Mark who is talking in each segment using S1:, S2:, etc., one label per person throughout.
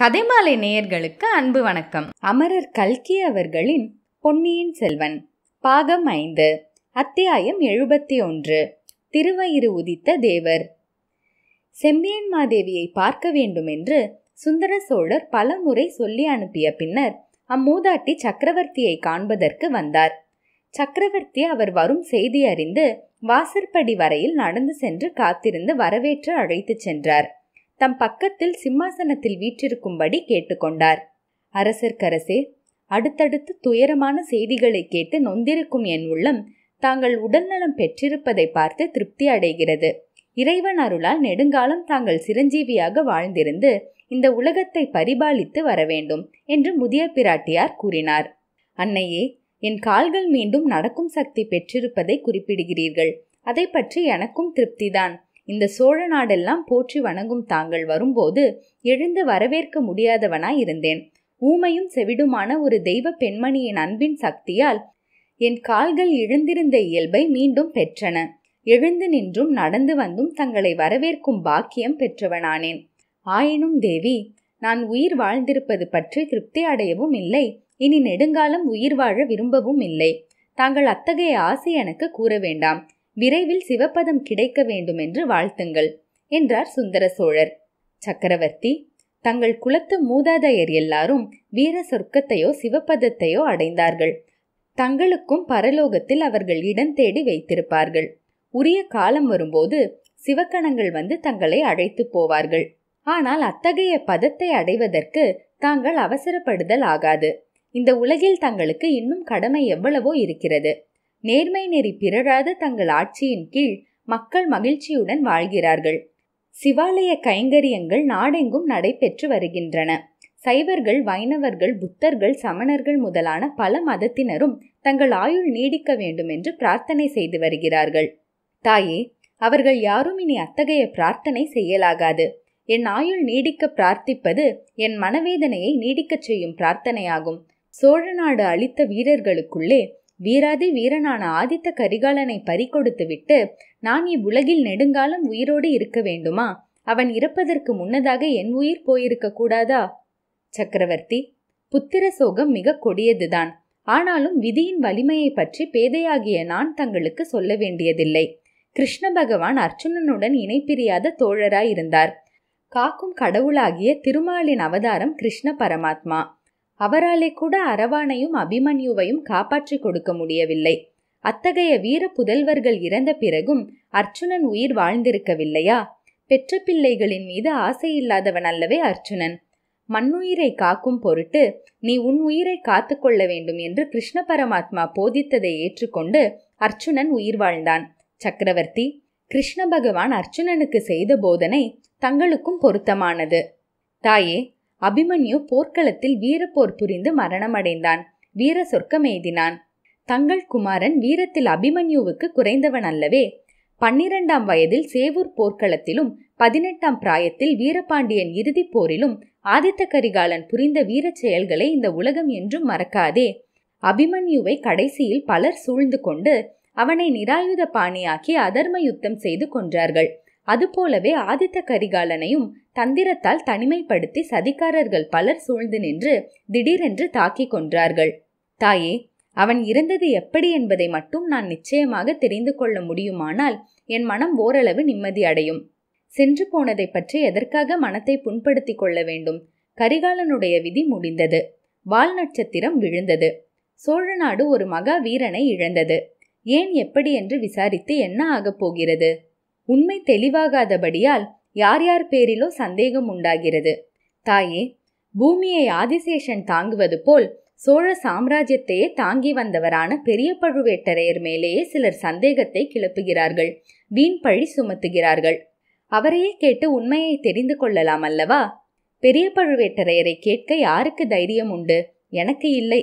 S1: கதைமாலை நேயர்களுக்கு அன்பு வணக்கம் அமரர் கல்கி அவர்களின் பொன்னியின் செல்வன் பாகம் ஐந்து அத்தியாயம் எழுபத்தி ஒன்று திருவயிறு உதித்த தேவர் செம்பியன் மாதேவியை பார்க்க வேண்டும் என்று சுந்தர சோழர் பல முறை சொல்லி அனுப்பிய பின்னர் அம்மூதாட்டி சக்கரவர்த்தியை காண்பதற்கு வந்தார் சக்கரவர்த்தி அவர் வரும் செய்தி அறிந்து வாசற்படி வரையில் நடந்து சென்று காத்திருந்து வரவேற்று அழைத்துச் சென்றார் தம் பக்கத்தில் சிம்மாசனத்தில் வீற்றிருக்கும்படி கேட்டுக்கொண்டார் அரசர்க்கரசே அடுத்தடுத்து துயரமான செய்திகளை கேட்டு நொந்திருக்கும் என் உள்ளம் தாங்கள் உடல்நலம் பெற்றிருப்பதை பார்த்து திருப்தி அடைகிறது இறைவன் அருளால் நெடுங்காலம் தாங்கள் சிரஞ்சீவியாக வாழ்ந்திருந்து இந்த உலகத்தை பரிபாலித்து வர வேண்டும் என்று முதிய பிராட்டியார் கூறினார் அன்னையே என் கால்கள் மீண்டும் நடக்கும் சக்தி பெற்றிருப்பதை குறிப்பிடுகிறீர்கள் அதை பற்றி எனக்கும் திருப்திதான் இந்த சோழ நாடெல்லாம் போற்றி வணங்கும் தாங்கள் வரும்போது எழுந்து வரவேற்க முடியாதவனாய் இருந்தேன் ஊமையும் செவிடுமான ஒரு தெய்வ பெண்மணியின் அன்பின் சக்தியால் என் கால்கள் எழுந்திருந்த இயல்பை மீண்டும் பெற்றன எழுந்து நின்றும் நடந்து வந்தும் தங்களை வரவேற்கும் பாக்கியம் பெற்றவனானேன் ஆயினும் தேவி நான் உயிர் வாழ்ந்திருப்பது பற்றி திருப்தி அடையவும் இல்லை இனி நெடுங்காலம் உயிர் வாழ விரும்பவும் இல்லை தாங்கள் அத்தகைய ஆசை எனக்கு கூற வேண்டாம் விரைவில் சிவப்பதம் கிடைக்க வேண்டுமென்று வாழ்த்துங்கள் என்றார் சுந்தர சோழர் சக்கரவர்த்தி தங்கள் குலத்து மூதாதையர் எல்லாரும் வீர சொர்க்கத்தையோ சிவப்பதத்தையோ அடைந்தார்கள் தங்களுக்கும் பரலோகத்தில் அவர்கள் இடம் தேடி வைத்திருப்பார்கள் உரிய காலம் வரும்போது சிவக்கணங்கள் வந்து தங்களை அழைத்து போவார்கள் ஆனால் அத்தகைய பதத்தை அடைவதற்கு தாங்கள் அவசரப்படுதல் ஆகாது இந்த உலகில் தங்களுக்கு இன்னும் கடமை எவ்வளவோ இருக்கிறது நேர்மை நெறி பிறழாத தங்கள் ஆட்சியின் கீழ் மக்கள் மகிழ்ச்சியுடன் வாழ்கிறார்கள் சிவாலய கைங்கரியங்கள் நாடெங்கும் நடைபெற்று வருகின்றன சைவர்கள் வைணவர்கள் புத்தர்கள் சமணர்கள் முதலான பல மதத்தினரும் தங்கள் ஆயுள் நீடிக்க வேண்டும் என்று பிரார்த்தனை செய்து வருகிறார்கள் தாயே அவர்கள் யாரும் இனி அத்தகைய பிரார்த்தனை செய்யலாகாது என் ஆயுள் நீடிக்க பிரார்த்திப்பது என் மனவேதனையை நீடிக்கச் செய்யும் பிரார்த்தனையாகும் சோழ நாடு அளித்த வீரர்களுக்குள்ளே வீராதி வீரனான ஆதித்த கரிகாலனை பறிகொடுத்துவிட்டு நான் இவ்வுலகில் நெடுங்காலம் உயிரோடு இருக்க வேண்டுமா அவன் இறப்பதற்கு முன்னதாக என் உயிர் போயிருக்க கூடாதா சக்கரவர்த்தி புத்திர சோகம் மிக கொடியதுதான் ஆனாலும் விதியின் வலிமையை பற்றி பேதையாகிய நான் தங்களுக்கு சொல்ல வேண்டியதில்லை கிருஷ்ண பகவான் அர்ஜுனனுடன் இணைப்பிரியாத தோழராயிருந்தார் காக்கும் கடவுளாகிய திருமாலின் அவதாரம் கிருஷ்ண பரமாத்மா அவராலே கூட அரவானையும் அபிமன்யுவையும் காப்பாற்றி கொடுக்க முடியவில்லை அத்தகைய வீர புதல்வர்கள் இறந்த பிறகும் அர்ச்சுனன் உயிர் வாழ்ந்திருக்கவில்லையா பெற்ற பிள்ளைகளின் மீது ஆசை இல்லாதவன் அல்லவே அர்ச்சுனன் மண்ணுயிரை காக்கும் பொருட்டு நீ உன் உயிரை காத்துக்கொள்ள வேண்டும் என்று கிருஷ்ண பரமாத்மா போதித்ததை ஏற்றுக்கொண்டு அர்ச்சுனன் உயிர் வாழ்ந்தான் சக்கரவர்த்தி கிருஷ்ண பகவான் அர்ச்சுனனுக்கு செய்த போதனை தங்களுக்கும் பொருத்தமானது தாயே அபிமன்யு போர்க்களத்தில் வீரப்போர் புரிந்து மரணமடைந்தான் வீர சொர்க்கம் எய்தினான் தங்கள் குமாரன் வீரத்தில் அபிமன்யுவுக்கு குறைந்தவன் அல்லவே பன்னிரண்டாம் வயதில் சேவூர் போர்க்களத்திலும் பதினெட்டாம் பிராயத்தில் வீரபாண்டியன் இறுதிப் போரிலும் ஆதித்த கரிகாலன் புரிந்த வீரச் செயல்களை இந்த உலகம் என்றும் மறக்காதே அபிமன்யுவை கடைசியில் பலர் சூழ்ந்து கொண்டு அவனை நிராயுத பாணியாக்கி அதர்ம யுத்தம் செய்து கொன்றார்கள் அதுபோலவே ஆதித்த கரிகாலனையும் தந்திரத்தால் தனிமைப்படுத்தி சதிகாரர்கள் பலர் சூழ்ந்து நின்று திடீரென்று தாக்கி கொன்றார்கள் தாயே அவன் இறந்தது எப்படி என்பதை மட்டும் நான் நிச்சயமாக தெரிந்து கொள்ள முடியுமானால் என் மனம் ஓரளவு நிம்மதி அடையும் சென்று போனதை பற்றி எதற்காக மனத்தை புண்படுத்தி கொள்ள வேண்டும் கரிகாலனுடைய விதி முடிந்தது வால் நட்சத்திரம் விழுந்தது சோழ நாடு ஒரு மகா வீரனை இழந்தது ஏன் எப்படி என்று விசாரித்து என்ன ஆகப் போகிறது உண்மை தெளிவாகாதபடியால் யார் யார் பேரிலோ சந்தேகம் உண்டாகிறது தாயே பூமியை ஆதிசேஷன் தாங்குவது போல் சோழ சாம்ராஜ்யத்தையே தாங்கி வந்தவரான பெரிய பழுவேட்டரையர் மேலேயே சிலர் சந்தேகத்தை கிளப்புகிறார்கள் வீண் பழி சுமத்துகிறார்கள் அவரையே கேட்டு உண்மையை தெரிந்து கொள்ளலாம் அல்லவா பெரிய பழுவேட்டரையரை கேட்க யாருக்கு தைரியம் உண்டு எனக்கு இல்லை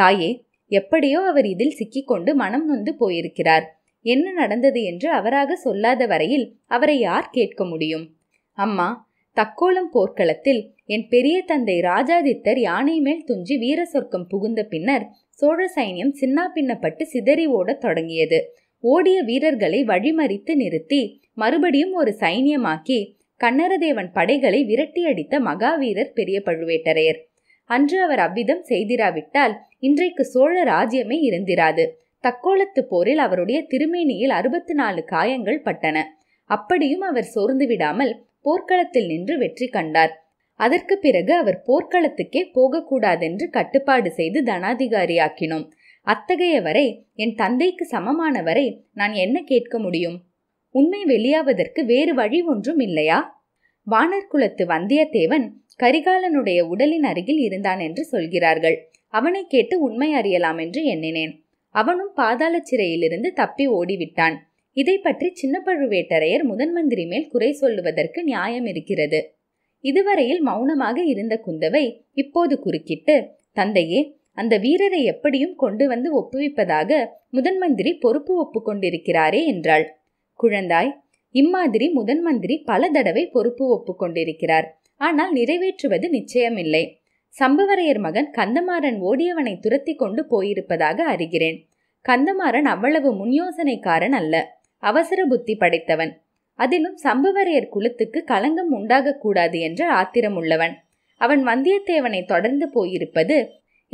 S1: தாயே எப்படியோ அவர் இதில் சிக்கிக்கொண்டு மனம் நொந்து போயிருக்கிறார் என்ன நடந்தது என்று அவராக சொல்லாத வரையில் அவரை யார் கேட்க முடியும் அம்மா தக்கோலம் போர்க்களத்தில் என் பெரிய தந்தை ராஜாதித்தர் யானை மேல் துஞ்சி வீர சொர்க்கம் புகுந்த பின்னர் சோழ சைன்யம் சின்னா பின்னப்பட்டு சிதறி ஓடத் தொடங்கியது ஓடிய வீரர்களை வழிமறித்து நிறுத்தி மறுபடியும் ஒரு சைன்யமாக்கி கண்ணரதேவன் படைகளை விரட்டியடித்த மகாவீரர் பெரிய பழுவேட்டரையர் அன்று அவர் அவ்விதம் செய்திராவிட்டால் இன்றைக்கு சோழ ராஜ்யமே இருந்திராது தக்கோலத்து போரில் அவருடைய திருமேனியில் அறுபத்து நாலு காயங்கள் பட்டன அப்படியும் அவர் சோர்ந்து விடாமல் போர்க்களத்தில் நின்று வெற்றி கண்டார் அதற்கு பிறகு அவர் போர்க்களத்துக்கே போகக்கூடாதென்று கட்டுப்பாடு செய்து தனாதிகாரியாக்கினோம் அத்தகைய வரை என் தந்தைக்கு சமமான வரை நான் என்ன கேட்க முடியும் உண்மை வெளியாவதற்கு வேறு வழி ஒன்றும் இல்லையா குலத்து வந்தியத்தேவன் கரிகாலனுடைய உடலின் அருகில் இருந்தான் என்று சொல்கிறார்கள் அவனை கேட்டு உண்மை அறியலாம் என்று எண்ணினேன் அவனும் பாதாள சிறையிலிருந்து தப்பி ஓடிவிட்டான் இதை பற்றி சின்ன பழுவேட்டரையர் முதன் மந்திரி மேல் குறை சொல்லுவதற்கு நியாயம் இருக்கிறது இதுவரையில் மௌனமாக இருந்த குந்தவை இப்போது குறுக்கிட்டு தந்தையே அந்த வீரரை எப்படியும் கொண்டு வந்து ஒப்புவிப்பதாக முதன் மந்திரி பொறுப்பு ஒப்புக்கொண்டிருக்கிறாரே என்றாள் குழந்தாய் இம்மாதிரி முதன் மந்திரி பல தடவை பொறுப்பு ஒப்புக்கொண்டிருக்கிறார் ஆனால் நிறைவேற்றுவது நிச்சயமில்லை சம்புவரையர் மகன் கந்தமாறன் ஓடியவனை துரத்தி கொண்டு போயிருப்பதாக அறிகிறேன் கந்தமாறன் அவ்வளவு முன்யோசனைக்காரன் அல்ல அவசர புத்தி படைத்தவன் அதிலும் சம்புவரையர் குலத்துக்கு களங்கம் உண்டாகக்கூடாது என்ற ஆத்திரம் உள்ளவன் அவன் வந்தியத்தேவனை தொடர்ந்து போயிருப்பது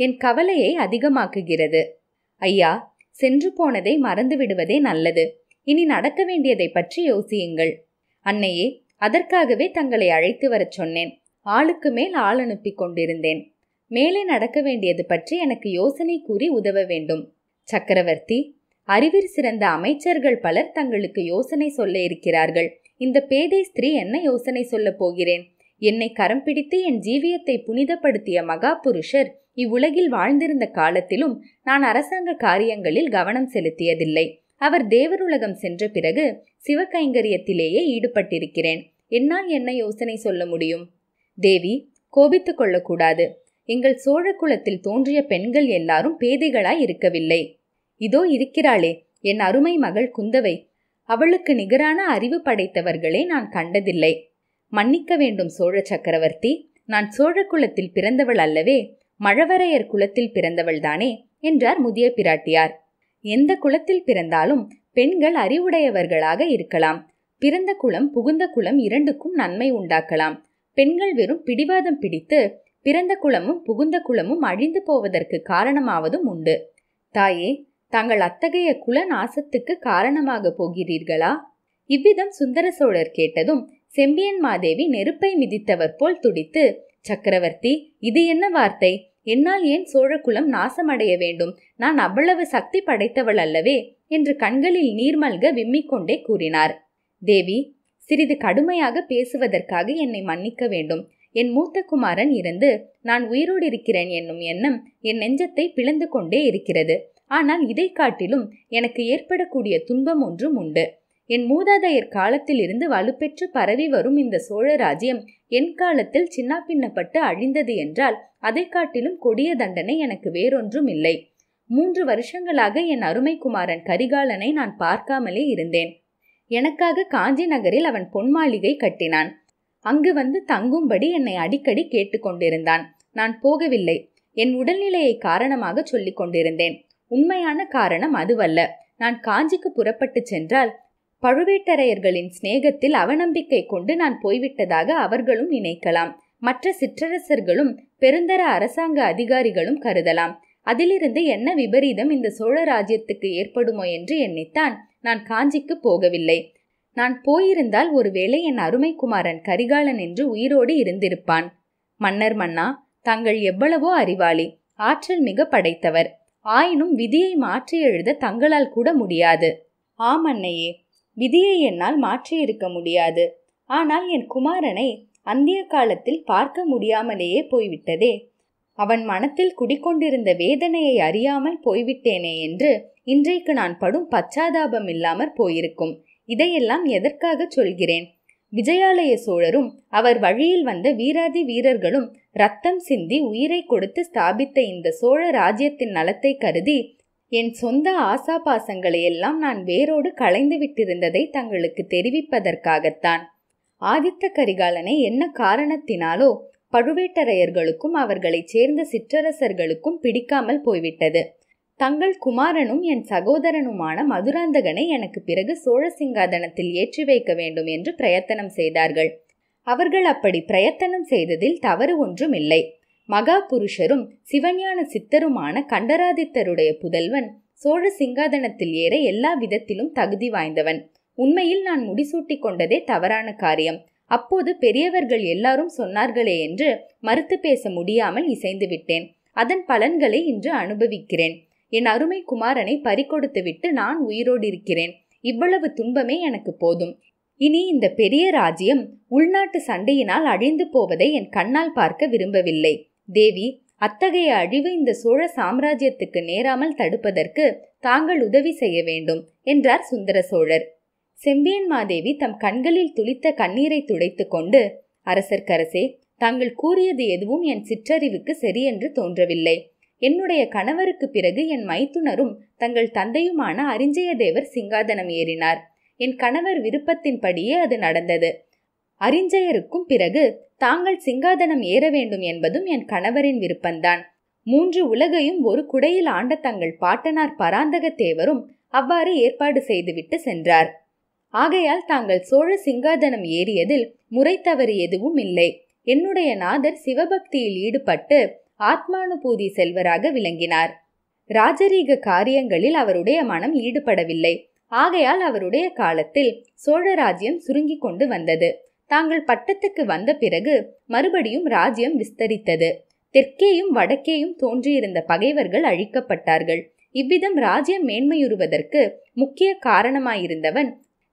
S1: என் கவலையை அதிகமாக்குகிறது ஐயா சென்று போனதை மறந்து விடுவதே நல்லது இனி நடக்க வேண்டியதை பற்றி யோசியுங்கள் அன்னையே அதற்காகவே தங்களை அழைத்து வரச் சொன்னேன் ஆளுக்கு மேல் ஆள் அனுப்பி கொண்டிருந்தேன் மேலே நடக்க வேண்டியது பற்றி எனக்கு யோசனை கூறி உதவ வேண்டும் சக்கரவர்த்தி அறிவில் சிறந்த அமைச்சர்கள் பலர் தங்களுக்கு யோசனை சொல்ல இருக்கிறார்கள் இந்த பேதை ஸ்திரீ என்ன யோசனை சொல்ல போகிறேன் என்னை கரம் பிடித்து என் ஜீவியத்தை புனிதப்படுத்திய மகா புருஷர் இவ்வுலகில் வாழ்ந்திருந்த காலத்திலும் நான் அரசாங்க காரியங்களில் கவனம் செலுத்தியதில்லை அவர் தேவருலகம் சென்ற பிறகு சிவகைங்கரியத்திலேயே ஈடுபட்டிருக்கிறேன் என்னால் என்ன யோசனை சொல்ல முடியும் தேவி கோபித்துக் கொள்ளக்கூடாது எங்கள் சோழ குலத்தில் தோன்றிய பெண்கள் எல்லாரும் பேதைகளாய் இருக்கவில்லை இதோ இருக்கிறாளே என் அருமை மகள் குந்தவை அவளுக்கு நிகரான அறிவு படைத்தவர்களை நான் கண்டதில்லை மன்னிக்க வேண்டும் சோழ சக்கரவர்த்தி நான் சோழ குலத்தில் பிறந்தவள் அல்லவே மழவரையர் குலத்தில் பிறந்தவள்தானே என்றார் முதிய பிராட்டியார் எந்த குலத்தில் பிறந்தாலும் பெண்கள் அறிவுடையவர்களாக இருக்கலாம் பிறந்த குலம் புகுந்த குலம் இரண்டுக்கும் நன்மை உண்டாக்கலாம் பெண்கள் வெறும் பிடிவாதம் பிடித்து பிறந்த குலமும் புகுந்த குலமும் அழிந்து போவதற்கு காரணமாவதும் உண்டு தாயே தாங்கள் அத்தகைய குல நாசத்துக்கு காரணமாக போகிறீர்களா இவ்விதம் சுந்தர சோழர் கேட்டதும் செம்பியன் மாதேவி நெருப்பை மிதித்தவர் போல் துடித்து சக்கரவர்த்தி இது என்ன வார்த்தை என்னால் ஏன் குலம் நாசமடைய வேண்டும் நான் அவ்வளவு சக்தி படைத்தவள் அல்லவே என்று கண்களில் நீர்மல்க விம்மிக்கொண்டே கூறினார் தேவி சிறிது கடுமையாக பேசுவதற்காக என்னை மன்னிக்க வேண்டும் என் மூத்த குமாரன் இருந்து நான் உயிரோடு இருக்கிறேன் என்னும் எண்ணம் என் நெஞ்சத்தை பிளந்து கொண்டே இருக்கிறது ஆனால் இதை காட்டிலும் எனக்கு ஏற்படக்கூடிய துன்பம் ஒன்றும் உண்டு என் மூதாதையர் காலத்திலிருந்து வலுப்பெற்று பரவி வரும் இந்த சோழ ராஜ்யம் என் காலத்தில் சின்னாப்பின்னப்பட்டு அழிந்தது என்றால் அதை காட்டிலும் கொடிய தண்டனை எனக்கு வேறொன்றும் இல்லை மூன்று வருஷங்களாக என் அருமை குமாரன் கரிகாலனை நான் பார்க்காமலே இருந்தேன் எனக்காக காஞ்சி நகரில் அவன் பொன் மாளிகை கட்டினான் அங்கு வந்து தங்கும்படி என்னை அடிக்கடி கேட்டுக்கொண்டிருந்தான் நான் போகவில்லை என் உடல்நிலையை காரணமாக சொல்லிக் கொண்டிருந்தேன் உண்மையான காரணம் அதுவல்ல நான் காஞ்சிக்கு புறப்பட்டு சென்றால் பழுவேட்டரையர்களின் சிநேகத்தில் அவநம்பிக்கை கொண்டு நான் போய்விட்டதாக அவர்களும் நினைக்கலாம் மற்ற சிற்றரசர்களும் பெருந்தர அரசாங்க அதிகாரிகளும் கருதலாம் அதிலிருந்து என்ன விபரீதம் இந்த சோழ ராஜ்யத்துக்கு ஏற்படுமோ என்று எண்ணித்தான் நான் காஞ்சிக்கு போகவில்லை நான் போயிருந்தால் ஒருவேளை என் அருமைக்குமாரன் கரிகாலன் என்று உயிரோடு இருந்திருப்பான் மன்னர் மன்னா தங்கள் எவ்வளவோ அறிவாளி ஆற்றல் மிக படைத்தவர் ஆயினும் விதியை மாற்றி எழுத தங்களால் கூட முடியாது ஆம் அன்னையே விதியை என்னால் மாற்றி இருக்க முடியாது ஆனால் என் குமாரனை அந்திய காலத்தில் பார்க்க முடியாமலேயே போய்விட்டதே அவன் மனத்தில் குடிக்கொண்டிருந்த வேதனையை அறியாமல் போய்விட்டேனே என்று இன்றைக்கு நான் படும் பச்சாதாபம் இல்லாமற் போயிருக்கும் இதையெல்லாம் எதற்காக சொல்கிறேன் விஜயாலய சோழரும் அவர் வழியில் வந்த வீராதி வீரர்களும் ரத்தம் சிந்தி உயிரை கொடுத்து ஸ்தாபித்த இந்த சோழ ராஜ்யத்தின் நலத்தை கருதி என் சொந்த ஆசாபாசங்களையெல்லாம் நான் வேரோடு களைந்து விட்டிருந்ததை தங்களுக்கு தெரிவிப்பதற்காகத்தான் ஆதித்த கரிகாலனை என்ன காரணத்தினாலோ பழுவேட்டரையர்களுக்கும் அவர்களைச் சேர்ந்த சிற்றரசர்களுக்கும் பிடிக்காமல் போய்விட்டது தங்கள் குமாரனும் என் சகோதரனுமான மதுராந்தகனை எனக்கு பிறகு சோழ சிங்காதனத்தில் ஏற்றி வைக்க வேண்டும் என்று பிரயத்தனம் செய்தார்கள் அவர்கள் அப்படி பிரயத்தனம் செய்ததில் தவறு ஒன்றும் இல்லை மகா புருஷரும் சிவஞான சித்தருமான கண்டராதித்தருடைய புதல்வன் சோழ சிங்காதனத்தில் ஏற எல்லா விதத்திலும் தகுதி வாய்ந்தவன் உண்மையில் நான் முடிசூட்டி கொண்டதே தவறான காரியம் அப்போது பெரியவர்கள் எல்லாரும் சொன்னார்களே என்று மறுத்து பேச முடியாமல் இசைந்து விட்டேன் அதன் பலன்களை இன்று அனுபவிக்கிறேன் என் அருமை குமாரனை பறிக்கொடுத்துவிட்டு நான் உயிரோடு இருக்கிறேன் இவ்வளவு துன்பமே எனக்கு போதும் இனி இந்த பெரிய ராஜ்யம் உள்நாட்டு சண்டையினால் அழிந்து போவதை என் கண்ணால் பார்க்க விரும்பவில்லை தேவி அத்தகைய அழிவு இந்த சோழ சாம்ராஜ்யத்துக்கு நேராமல் தடுப்பதற்கு தாங்கள் உதவி செய்ய வேண்டும் என்றார் சுந்தர சோழர் செம்பியன் மாதேவி தம் கண்களில் துளித்த கண்ணீரை துடைத்து கொண்டு அரசர்க்கரசே தாங்கள் கூறியது எதுவும் என் சிற்றறிவுக்கு சரியென்று தோன்றவில்லை என்னுடைய கணவருக்கு பிறகு என் மைத்துனரும் தங்கள் தந்தையுமான அரிஞ்சயதேவர் சிங்காதனம் ஏறினார் என் கணவர் விருப்பத்தின்படியே அது நடந்தது அறிஞ்சயருக்கும் பிறகு தாங்கள் சிங்காதனம் ஏற வேண்டும் என்பதும் என் கணவரின் விருப்பம்தான் மூன்று உலகையும் ஒரு குடையில் ஆண்ட தங்கள் பாட்டனார் பராந்தக தேவரும் அவ்வாறு ஏற்பாடு செய்துவிட்டு சென்றார் ஆகையால் தாங்கள் சோழ சிங்காதனம் ஏறியதில் முறை தவறு எதுவும் இல்லை என்னுடைய நாதர் சிவபக்தியில் ஈடுபட்டு ஆத்மானுபூதி செல்வராக விளங்கினார் ராஜரீக காரியங்களில் அவருடைய மனம் ஈடுபடவில்லை ஆகையால் அவருடைய காலத்தில் சோழராஜ்யம் சுருங்கி கொண்டு வந்தது தாங்கள் பட்டத்துக்கு வந்த பிறகு மறுபடியும் ராஜ்யம் விஸ்தரித்தது தெற்கேயும் வடக்கேயும் தோன்றியிருந்த பகைவர்கள் அழிக்கப்பட்டார்கள் இவ்விதம் ராஜ்யம் மேன்மையுறுவதற்கு முக்கிய காரணமாயிருந்தவன்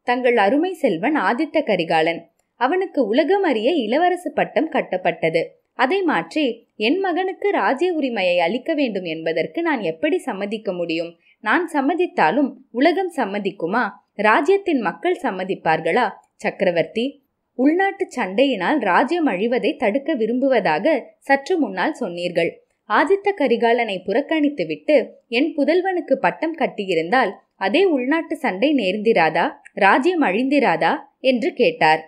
S1: தங்கள் அருமை செல்வன் ஆதித்த கரிகாலன் அவனுக்கு உலகம் அறிய இளவரசு பட்டம் கட்டப்பட்டது அதை மாற்றி என் மகனுக்கு ராஜ்ய உரிமையை அளிக்க வேண்டும் என்பதற்கு நான் எப்படி சம்மதிக்க முடியும் நான் சம்மதித்தாலும் உலகம் சம்மதிக்குமா ராஜ்யத்தின் மக்கள் சம்மதிப்பார்களா சக்கரவர்த்தி உள்நாட்டு சண்டையினால் ராஜ்யம் அழிவதை தடுக்க விரும்புவதாக சற்று முன்னால் சொன்னீர்கள் ஆதித்த கரிகாலனை புறக்கணித்துவிட்டு என் புதல்வனுக்கு பட்டம் கட்டியிருந்தால் அதே உள்நாட்டு சண்டை நேர்ந்திராதா ராஜ்யம் அழிந்திராதா என்று கேட்டார்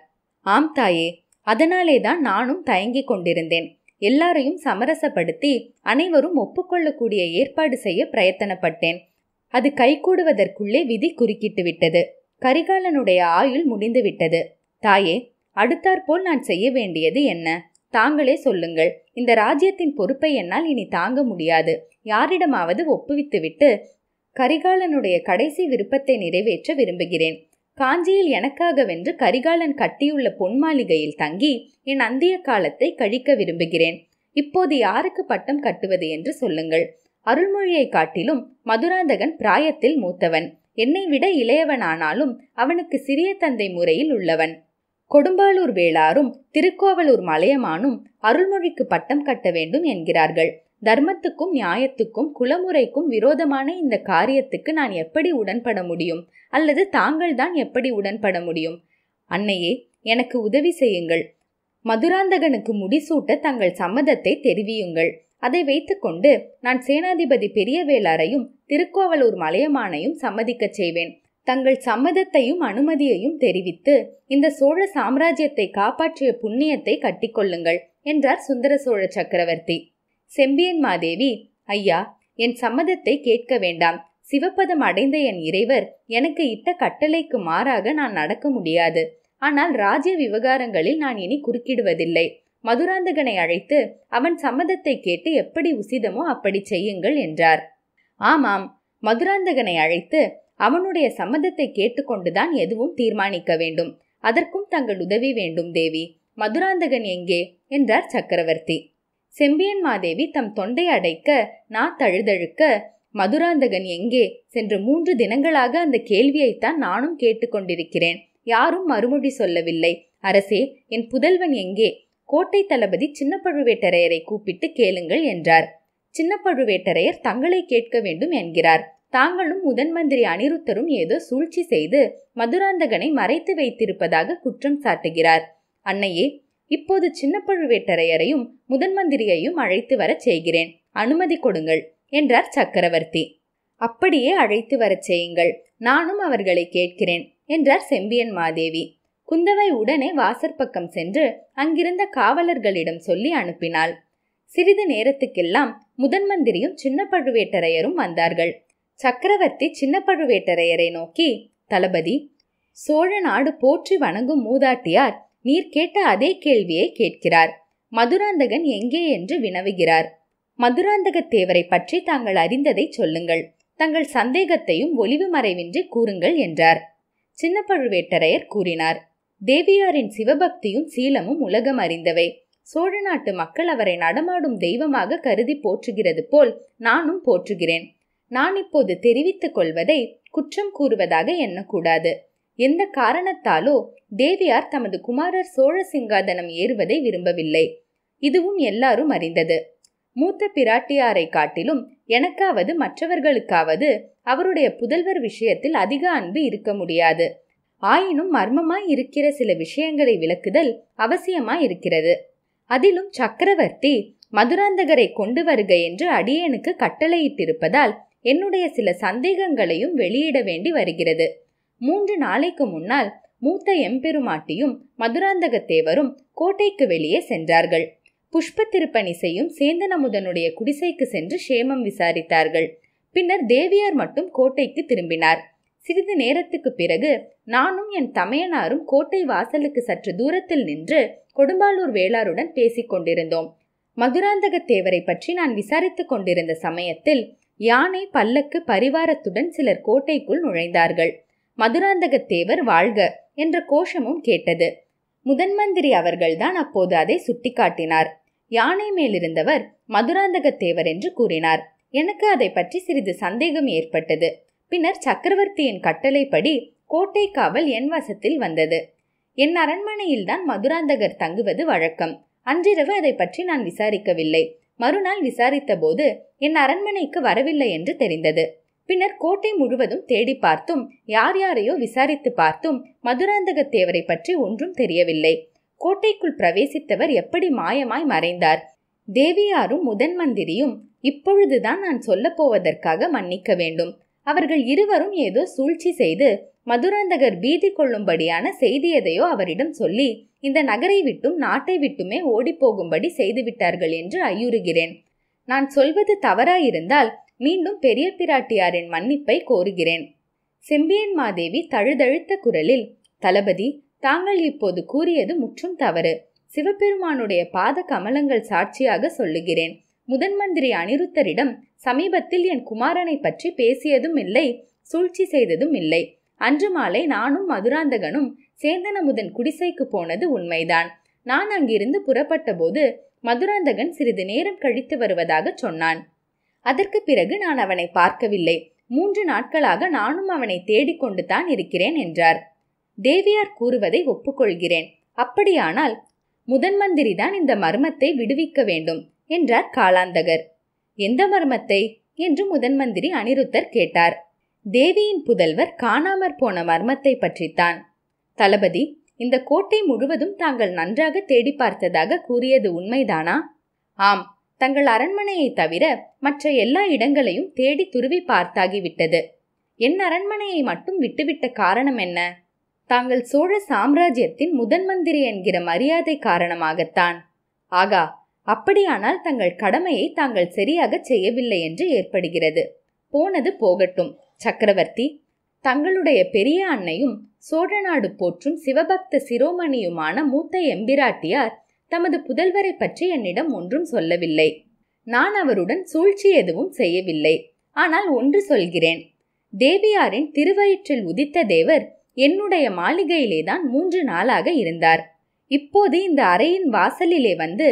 S1: ஆம் தாயே அதனாலே தான் நானும் தயங்கி கொண்டிருந்தேன் எல்லாரையும் சமரசப்படுத்தி அனைவரும் ஒப்புக்கொள்ளக்கூடிய ஏற்பாடு செய்ய பிரயத்தனப்பட்டேன் அது கைகூடுவதற்குள்ளே விதி குறுக்கிட்டு விட்டது கரிகாலனுடைய ஆயுள் முடிந்து விட்டது தாயே அடுத்தாற்போல் நான் செய்ய வேண்டியது என்ன தாங்களே சொல்லுங்கள் இந்த ராஜ்யத்தின் பொறுப்பை என்னால் இனி தாங்க முடியாது யாரிடமாவது ஒப்புவித்துவிட்டு கரிகாலனுடைய கடைசி விருப்பத்தை நிறைவேற்ற விரும்புகிறேன் காஞ்சியில் எனக்காக வென்று கரிகாலன் கட்டியுள்ள பொன் மாளிகையில் தங்கி என் அந்திய காலத்தை கழிக்க விரும்புகிறேன் இப்போது யாருக்கு பட்டம் கட்டுவது என்று சொல்லுங்கள் அருள்மொழியை காட்டிலும் மதுராந்தகன் பிராயத்தில் மூத்தவன் என்னை விட இளையவனானாலும் அவனுக்கு சிறிய தந்தை முறையில் உள்ளவன் கொடும்பாளூர் வேளாரும் திருக்கோவலூர் மலையமானும் அருள்மொழிக்கு பட்டம் கட்ட வேண்டும் என்கிறார்கள் தர்மத்துக்கும் நியாயத்துக்கும் குலமுறைக்கும் விரோதமான இந்த காரியத்துக்கு நான் எப்படி உடன்பட முடியும் அல்லது தாங்கள் தான் எப்படி உடன்பட முடியும் அன்னையே எனக்கு உதவி செய்யுங்கள் மதுராந்தகனுக்கு முடிசூட்ட தங்கள் சம்மதத்தை தெரிவியுங்கள் அதை வைத்துக்கொண்டு நான் சேனாதிபதி பெரியவேளாரையும் திருக்கோவலூர் மலையமானையும் சம்மதிக்கச் செய்வேன் தங்கள் சம்மதத்தையும் அனுமதியையும் தெரிவித்து இந்த சோழ சாம்ராஜ்யத்தை காப்பாற்றிய புண்ணியத்தை கட்டிக்கொள்ளுங்கள் என்றார் சுந்தர சோழ சக்கரவர்த்தி செம்பியன் மாதேவி ஐயா என் சம்மதத்தை கேட்க வேண்டாம் சிவப்பதம் அடைந்த என் இறைவர் எனக்கு இட்ட கட்டளைக்கு மாறாக நான் நடக்க முடியாது ஆனால் ராஜ்ய விவகாரங்களில் நான் இனி குறுக்கிடுவதில்லை மதுராந்தகனை அழைத்து அவன் சம்மதத்தை கேட்டு எப்படி உசிதமோ அப்படி செய்யுங்கள் என்றார் ஆமாம் மதுராந்தகனை அழைத்து அவனுடைய சம்மதத்தை கேட்டுக்கொண்டுதான் எதுவும் தீர்மானிக்க வேண்டும் அதற்கும் தங்கள் உதவி வேண்டும் தேவி மதுராந்தகன் எங்கே என்றார் சக்கரவர்த்தி செம்பியன் மாதேவி தம் தொண்டை அடைக்க நா தழுதழுக்க மதுராந்தகன் எங்கே சென்ற மூன்று தினங்களாக அந்த கேள்வியைத்தான் நானும் கேட்டுக்கொண்டிருக்கிறேன் யாரும் மறுமொழி சொல்லவில்லை அரசே என் புதல்வன் எங்கே கோட்டை தளபதி சின்ன பழுவேட்டரையரை கூப்பிட்டு கேளுங்கள் என்றார் சின்ன பழுவேட்டரையர் தங்களை கேட்க வேண்டும் என்கிறார் தாங்களும் முதன் மந்திரி அனிருத்தரும் ஏதோ சூழ்ச்சி செய்து மதுராந்தகனை மறைத்து வைத்திருப்பதாக குற்றம் சாட்டுகிறார் அன்னையே இப்போது சின்ன பழுவேட்டரையரையும் முதன் மந்திரியையும் அழைத்து வரச் செய்கிறேன் அனுமதி கொடுங்கள் என்றார் சக்கரவர்த்தி அப்படியே அழைத்து வரச் செய்யுங்கள் நானும் அவர்களை கேட்கிறேன் என்றார் செம்பியன் மாதேவி குந்தவை உடனே வாசற்பக்கம் சென்று அங்கிருந்த காவலர்களிடம் சொல்லி அனுப்பினாள் சிறிது நேரத்துக்கெல்லாம் முதன் மந்திரியும் சின்ன பழுவேட்டரையரும் வந்தார்கள் சக்கரவர்த்தி சின்ன பழுவேட்டரையரை நோக்கி தளபதி சோழ நாடு போற்றி வணங்கும் மூதாட்டியார் நீர் கேட்ட அதே கேள்வியை கேட்கிறார் மதுராந்தகன் எங்கே என்று வினவுகிறார் மதுராந்தக தேவரை பற்றி தாங்கள் அறிந்ததை சொல்லுங்கள் தங்கள் சந்தேகத்தையும் ஒளிவு மறைவின்றி கூறுங்கள் என்றார் சின்ன பழுவேட்டரையர் கூறினார் தேவியாரின் சிவபக்தியும் சீலமும் உலகம் அறிந்தவை சோழ நாட்டு மக்கள் அவரை நடமாடும் தெய்வமாக கருதி போற்றுகிறது போல் நானும் போற்றுகிறேன் நான் இப்போது தெரிவித்துக் கொள்வதை குற்றம் கூறுவதாக எண்ணக்கூடாது எந்த காரணத்தாலோ தேவியார் தமது குமாரர் சோழ சிங்காதனம் ஏறுவதை விரும்பவில்லை இதுவும் எல்லாரும் அறிந்தது மூத்த பிராட்டியாரை காட்டிலும் எனக்காவது மற்றவர்களுக்காவது அவருடைய புதல்வர் விஷயத்தில் அதிக அன்பு இருக்க முடியாது ஆயினும் மர்மமாய் இருக்கிற சில விஷயங்களை விளக்குதல் அவசியமாய் இருக்கிறது அதிலும் சக்கரவர்த்தி மதுராந்தகரை கொண்டு வருக என்று அடியேனுக்கு கட்டளையிட்டிருப்பதால் என்னுடைய சில சந்தேகங்களையும் வெளியிட வேண்டி வருகிறது மூன்று நாளைக்கு முன்னால் மூத்த எம்பெருமாட்டியும் மதுராந்தகத்தேவரும் கோட்டைக்கு வெளியே சென்றார்கள் புஷ்ப செய்யும் சேந்தனமுதனுடைய குடிசைக்கு சென்று சேமம் விசாரித்தார்கள் பின்னர் தேவியார் மட்டும் கோட்டைக்கு திரும்பினார் சிறிது நேரத்துக்கு பிறகு நானும் என் தமையனாரும் கோட்டை வாசலுக்கு சற்று தூரத்தில் நின்று கொடும்பாலூர் வேளாருடன் பேசிக் கொண்டிருந்தோம் தேவரை பற்றி நான் விசாரித்துக் கொண்டிருந்த சமயத்தில் யானை பல்லக்கு பரிவாரத்துடன் சிலர் கோட்டைக்குள் நுழைந்தார்கள் மதுராந்தகத்தேவர் வாழ்க என்ற கோஷமும் கேட்டது முதன்மந்திரி அவர்கள்தான் அப்போது அதை சுட்டிக்காட்டினார் யானை மேலிருந்தவர் மதுராந்தகத்தேவர் என்று கூறினார் எனக்கு அதை பற்றி சிறிது சந்தேகம் ஏற்பட்டது பின்னர் சக்கரவர்த்தியின் கட்டளைப்படி கோட்டை காவல் என் வசத்தில் வந்தது என் அரண்மனையில்தான் மதுராந்தகர் தங்குவது வழக்கம் அன்றிரவு அதை பற்றி நான் விசாரிக்கவில்லை மறுநாள் விசாரித்தபோது என் அரண்மனைக்கு வரவில்லை என்று தெரிந்தது பின்னர் கோட்டை முழுவதும் தேடி பார்த்தும் யார் யாரையோ விசாரித்து பார்த்தும் மதுராந்தக தேவரை பற்றி ஒன்றும் தெரியவில்லை கோட்டைக்குள் பிரவேசித்தவர் எப்படி மாயமாய் மறைந்தார் தேவியாரும் முதன் மந்திரியும் இப்பொழுதுதான் நான் சொல்லப்போவதற்காக மன்னிக்க வேண்டும் அவர்கள் இருவரும் ஏதோ சூழ்ச்சி செய்து மதுராந்தகர் பீதி கொள்ளும்படியான செய்தி எதையோ அவரிடம் சொல்லி இந்த நகரை விட்டும் நாட்டை விட்டுமே ஓடிப்போகும்படி செய்துவிட்டார்கள் என்று ஐயுறுகிறேன் நான் சொல்வது தவறாயிருந்தால் மீண்டும் பெரிய பிராட்டியாரின் மன்னிப்பை கோருகிறேன் செம்பியன் மாதேவி தழுதழுத்த குரலில் தளபதி தாங்கள் இப்போது கூறியது முற்றும் தவறு சிவபெருமானுடைய பாத கமலங்கள் சாட்சியாக சொல்லுகிறேன் முதன் மந்திரி அனிருத்தரிடம் சமீபத்தில் என் குமாரனை பற்றி பேசியதும் இல்லை சூழ்ச்சி செய்ததும் இல்லை அன்று மாலை நானும் மதுராந்தகனும் சேந்தனமுதன் குடிசைக்கு போனது உண்மைதான் நான் அங்கிருந்து புறப்பட்டபோது மதுராந்தகன் சிறிது நேரம் கழித்து வருவதாக சொன்னான் அதற்கு பிறகு நான் அவனை பார்க்கவில்லை மூன்று நாட்களாக நானும் அவனை தேடிக்கொண்டு தான் இருக்கிறேன் என்றார் தேவியார் கூறுவதை ஒப்புக்கொள்கிறேன் அப்படியானால் முதன் மந்திரி தான் இந்த மர்மத்தை விடுவிக்க வேண்டும் என்றார் காலாந்தகர் எந்த மர்மத்தை என்று முதன் மந்திரி அனிருத்தர் கேட்டார் தேவியின் புதல்வர் காணாமற் போன மர்மத்தை பற்றித்தான் தளபதி இந்த கோட்டை முழுவதும் தாங்கள் நன்றாக தேடி பார்த்ததாக கூறியது உண்மைதானா ஆம் தங்கள் அரண்மனையை தவிர மற்ற எல்லா இடங்களையும் தேடி துருவி பார்த்தாகிவிட்டது என் அரண்மனையை மட்டும் விட்டுவிட்ட காரணம் என்ன தாங்கள் சோழ சாம்ராஜ்யத்தின் முதன் மந்திரி என்கிற மரியாதை காரணமாகத்தான் ஆகா அப்படியானால் தங்கள் கடமையை தாங்கள் சரியாக செய்யவில்லை என்று ஏற்படுகிறது போனது போகட்டும் சக்கரவர்த்தி தங்களுடைய பெரிய அன்னையும் சோழநாடு போற்றும் சிவபக்த சிரோமணியுமான மூத்த எம்பிராட்டியார் தமது புதல்வரை பற்றி என்னிடம் ஒன்றும் சொல்லவில்லை நான் அவருடன் சூழ்ச்சி எதுவும் செய்யவில்லை ஆனால் ஒன்று சொல்கிறேன் தேவியாரின் திருவயிற்றில் உதித்த தேவர் என்னுடைய மாளிகையிலேதான் மூன்று நாளாக இருந்தார் இப்போது இந்த அறையின் வாசலிலே வந்து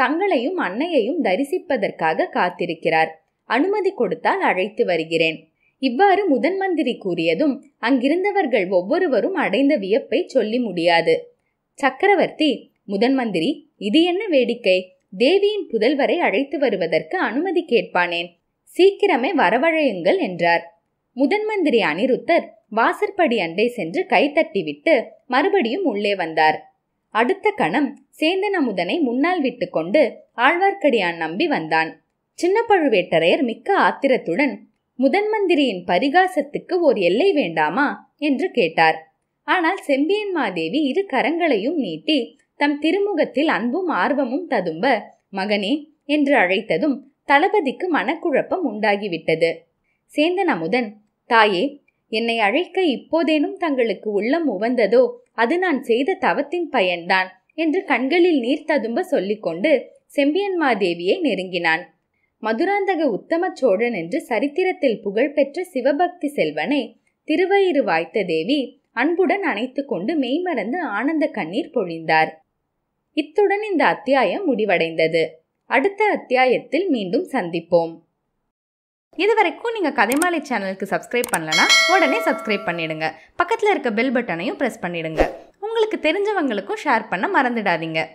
S1: தங்களையும் அன்னையையும் தரிசிப்பதற்காக காத்திருக்கிறார் அனுமதி கொடுத்தால் அழைத்து வருகிறேன் இவ்வாறு முதன் மந்திரி கூறியதும் அங்கிருந்தவர்கள் ஒவ்வொருவரும் அடைந்த வியப்பை சொல்லி முடியாது சக்கரவர்த்தி முதன் மந்திரி இது என்ன வேடிக்கை தேவியின் புதல்வரை அழைத்து வருவதற்கு அனுமதி கேட்பானேன் சீக்கிரமே வரவழையுங்கள் என்றார் முதன் மந்திரி அனிருத்தர் வாசற்படி அண்டை சென்று கைத்தட்டிவிட்டு மறுபடியும் உள்ளே வந்தார் அடுத்த கணம் அமுதனை முன்னால் விட்டுக்கொண்டு ஆழ்வார்க்கடியான் நம்பி வந்தான் சின்ன பழுவேட்டரையர் மிக்க ஆத்திரத்துடன் முதன் மந்திரியின் பரிகாசத்துக்கு ஓர் எல்லை வேண்டாமா என்று கேட்டார் ஆனால் செம்பியன் மாதேவி இரு கரங்களையும் நீட்டி தம் திருமுகத்தில் அன்பும் ஆர்வமும் ததும்ப மகனே என்று அழைத்ததும் தளபதிக்கு மனக்குழப்பம் உண்டாகிவிட்டது சேந்தன் அமுதன் தாயே என்னை அழைக்க இப்போதேனும் தங்களுக்கு உள்ளம் உவந்ததோ அது நான் செய்த தவத்தின் பயன்தான் என்று கண்களில் நீர் ததும்ப சொல்லிக்கொண்டு செம்பியன்மாதேவியை நெருங்கினான் மதுராந்தக உத்தம சோழன் என்று சரித்திரத்தில் புகழ்பெற்ற சிவபக்தி செல்வனை திருவயிறு வாய்த்த தேவி அன்புடன் அணைத்து கொண்டு மெய்மறந்து ஆனந்த கண்ணீர் பொழிந்தார் இத்துடன் இந்த அத்தியாயம் முடிவடைந்தது அடுத்த அத்தியாயத்தில் மீண்டும் சந்திப்போம் இதுவரைக்கும் நீங்கள் கதைமாலை சேனலுக்கு சப்ஸ்கிரைப் பண்ணலனா உடனே சப்ஸ்கிரைப் பண்ணிடுங்க பக்கத்தில் இருக்க பெல் பட்டனையும் ப்ரெஸ் பண்ணிடுங்க உங்களுக்கு தெரிஞ்சவங்களுக்கும் ஷேர் பண்ண மறந்துடாதீங்க